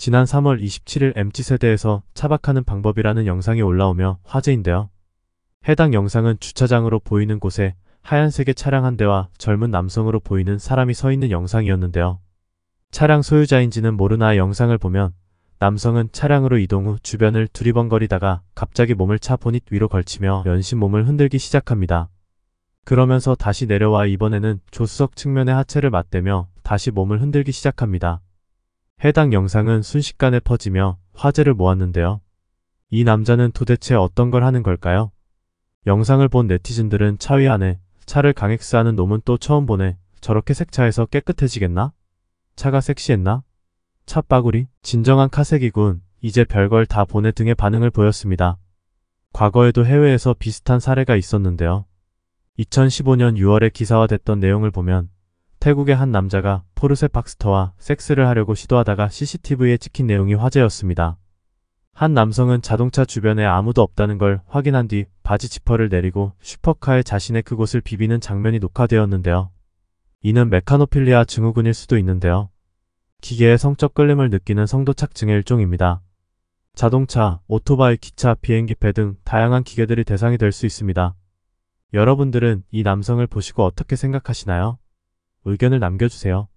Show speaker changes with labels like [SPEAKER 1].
[SPEAKER 1] 지난 3월 27일 MZ세대에서 차박하는 방법이라는 영상이 올라오며 화제인데요. 해당 영상은 주차장으로 보이는 곳에 하얀색의 차량 한 대와 젊은 남성으로 보이는 사람이 서 있는 영상이었는데요. 차량 소유자인지는 모르나 영상을 보면 남성은 차량으로 이동 후 주변을 두리번거리다가 갑자기 몸을 차 보닛 위로 걸치며 연신 몸을 흔들기 시작합니다. 그러면서 다시 내려와 이번에는 조수석 측면의 하체를 맞대며 다시 몸을 흔들기 시작합니다. 해당 영상은 순식간에 퍼지며 화제를 모았는데요. 이 남자는 도대체 어떤 걸 하는 걸까요? 영상을 본 네티즌들은 차 위 안에 차를 강액스하는 놈은 또 처음 보네. 저렇게 색차에서 깨끗해지겠나? 차가 섹시했나? 차바구리 진정한 카색이군. 이제 별걸 다 보내 등의 반응을 보였습니다. 과거에도 해외에서 비슷한 사례가 있었는데요. 2015년 6월에 기사화됐던 내용을 보면 태국의 한 남자가 포르세 박스터와 섹스를 하려고 시도하다가 CCTV에 찍힌 내용이 화제였습니다. 한 남성은 자동차 주변에 아무도 없다는 걸 확인한 뒤 바지 지퍼를 내리고 슈퍼카에 자신의 그곳을 비비는 장면이 녹화되었는데요. 이는 메카노필리아 증후군일 수도 있는데요. 기계의 성적 끌림을 느끼는 성도착증의 일종입니다. 자동차, 오토바이, 기차, 비행기패 등 다양한 기계들이 대상이 될 수 있습니다. 여러분들은 이 남성을 보시고 어떻게 생각하시나요? 의견을 남겨주세요.